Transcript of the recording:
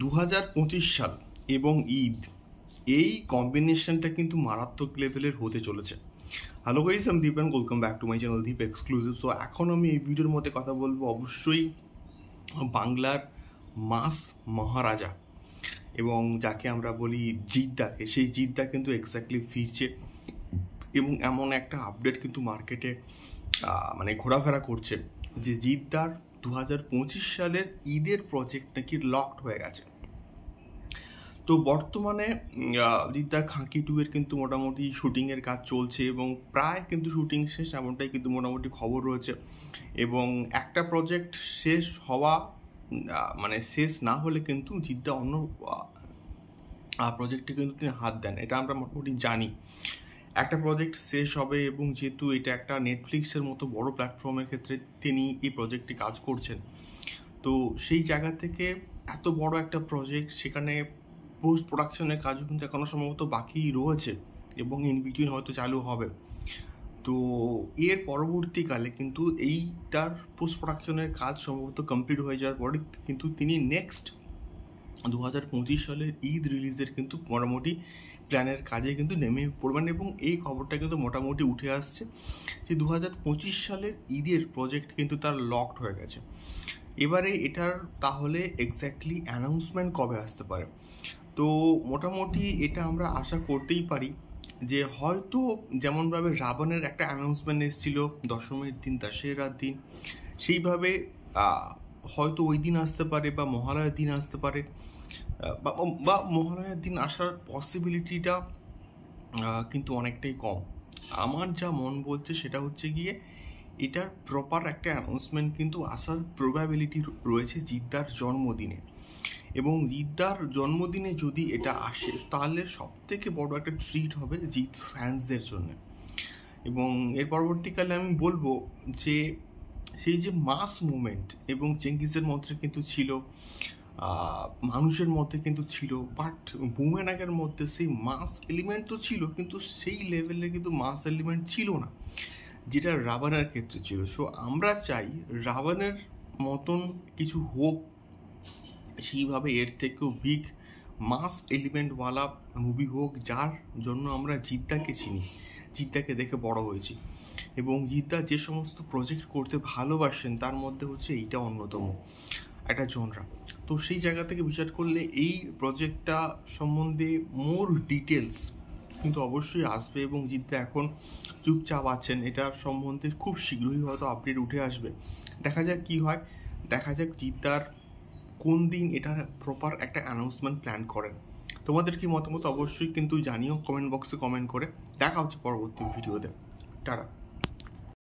দু সাল এবং ঈদ এই কম্বিনেশনটা কিন্তু মারাত্মক লেভেলের হতে চলেছে হ্যালো গাইজ আমি Deep and welcome back to my channel Deep exclusive so এখন আমি এই ভিডিওর মধ্যে কথা বলবো অবশ্যই বাংলার মাস মহারাজা এবং যাকে আমরা বলি জিদ্দাকে সেই জিদ্দা কিন্তু এক্স্যাক্টলি ফিরছে এবং এমন একটা আপডেট কিন্তু মার্কেটে মানে ঘোরাফেরা করছে যে জিদ্দার দু সালের ঈদের প্রজেক্ট নাকি লকড হয়ে গেছে তো বর্তমানে দিদার খাঁকি টুয়ের কিন্তু মোটামুটি শুটিংয়ের কাজ চলছে এবং প্রায় কিন্তু শুটিং শেষ এমনটাই কিন্তু মোটামুটি খবর রয়েছে এবং একটা প্রজেক্ট শেষ হওয়া মানে শেষ না হলে কিন্তু জিদ্দা অন্য প্রজেক্টে কিন্তু তিনি হাত দেন এটা আমরা মোটামুটি জানি একটা প্রজেক্ট শেষ হবে এবং যেহেতু এটা একটা নেটফ্লিক্সের মতো বড় প্ল্যাটফর্মের ক্ষেত্রে তিনি এই প্রজেক্টে কাজ করছেন তো সেই জায়গা থেকে এত বড় একটা প্রজেক্ট সেখানে পোস্ট প্রোডাকশনের কাজ কিন্তু এখনও সম্ভবত বাকি রয়েছে এবং ইন বিটুইন হয়তো চালু হবে তো এর পরবর্তীকালে কিন্তু এইটার পোস্ট প্রোডাকশনের কাজ সম্ভবত কমপ্লিট হয়ে যাওয়ার পরে কিন্তু তিনি নেক্সট দু হাজার পঁচিশ সালের ঈদ রিলিজের কিন্তু মোটামুটি প্ল্যানের কাজে কিন্তু নেমে পড়বেন এবং এই খবরটা কিন্তু মোটামুটি উঠে আসছে যে দু হাজার পঁচিশ সালের ঈদের প্রজেক্ট কিন্তু তার লকড হয়ে গেছে এবারে এটার তাহলে এক্স্যাক্টলি অ্যানাউন্সমেন্ট কবে আসতে পারে তো মোটামুটি এটা আমরা আশা করতেই পারি যে হয়তো যেমনভাবে রাবণের একটা অ্যানাউন্সমেন্ট এসেছিলো দশমীর দিন দশেরার দিন সেইভাবে হয়তো ওই দিন আসতে পারে বা মহালয়ার দিন আসতে পারে বা মহালয়ার দিন আসার পসিবিলিটিটা কিন্তু অনেকটাই কম আমার যা মন বলছে সেটা হচ্ছে গিয়ে এটার প্রপার একটা অ্যানাউন্সমেন্ট কিন্তু আসার প্রবাবিলিটি রয়েছে জিদ্দার জন্মদিনে এবং জিদ্দার জন্মদিনে যদি এটা আসে তাহলে সব থেকে বড় একটা ট্রিট হবে জিৎ ফ্যান্সদের জন্য এবং এর পরবর্তীকালে আমি বলবো যে সেই যে মাস মুভমেন্ট এবং চেঙ্গিজের মধ্যে কিন্তু ছিল মানুষের মধ্যে কিন্তু ছিল বাট বুমেন আগের মধ্যে সেই মাস এলিমেন্ট তো ছিল কিন্তু সেই লেভেলে কিন্তু মাস এলিমেন্ট ছিল না যেটা রাবানের ক্ষেত্রে ছিল সো আমরা চাই রাবানের মতন কিছু হোক সেইভাবে এর থেকেও বিগ মাস এলিমেন্টওয়ালা মুভি হোক যার জন্য আমরা জিদ্দাকে চিনি জিদ্দাকে দেখে বড় হয়েছি এবং গীতা যে সমস্ত প্রজেক্ট করতে ভালোবাসেন তার মধ্যে হচ্ছে এইটা অন্যতম একটা জনরা তো সেই জায়গা থেকে বিচার করলে এই প্রজেক্টটা সম্বন্ধে মোর ডিটেলস কিন্তু অবশ্যই আসবে এবং জিদ্দা এখন চুপচাপ আছেন এটার সম্বন্ধে খুব শীঘ্রই হয়তো আপডেট উঠে আসবে দেখা যাক কি হয় দেখা যাক জিদ্দার কোন দিন এটার প্রপার একটা অ্যানাউন্সমেন্ট প্ল্যান করেন তোমাদের কি মতামত অবশ্যই কিন্তু জানিও কমেন্ট বক্সে কমেন্ট করে দেখা হচ্ছে পরবর্তী ভিডিওতে টাটা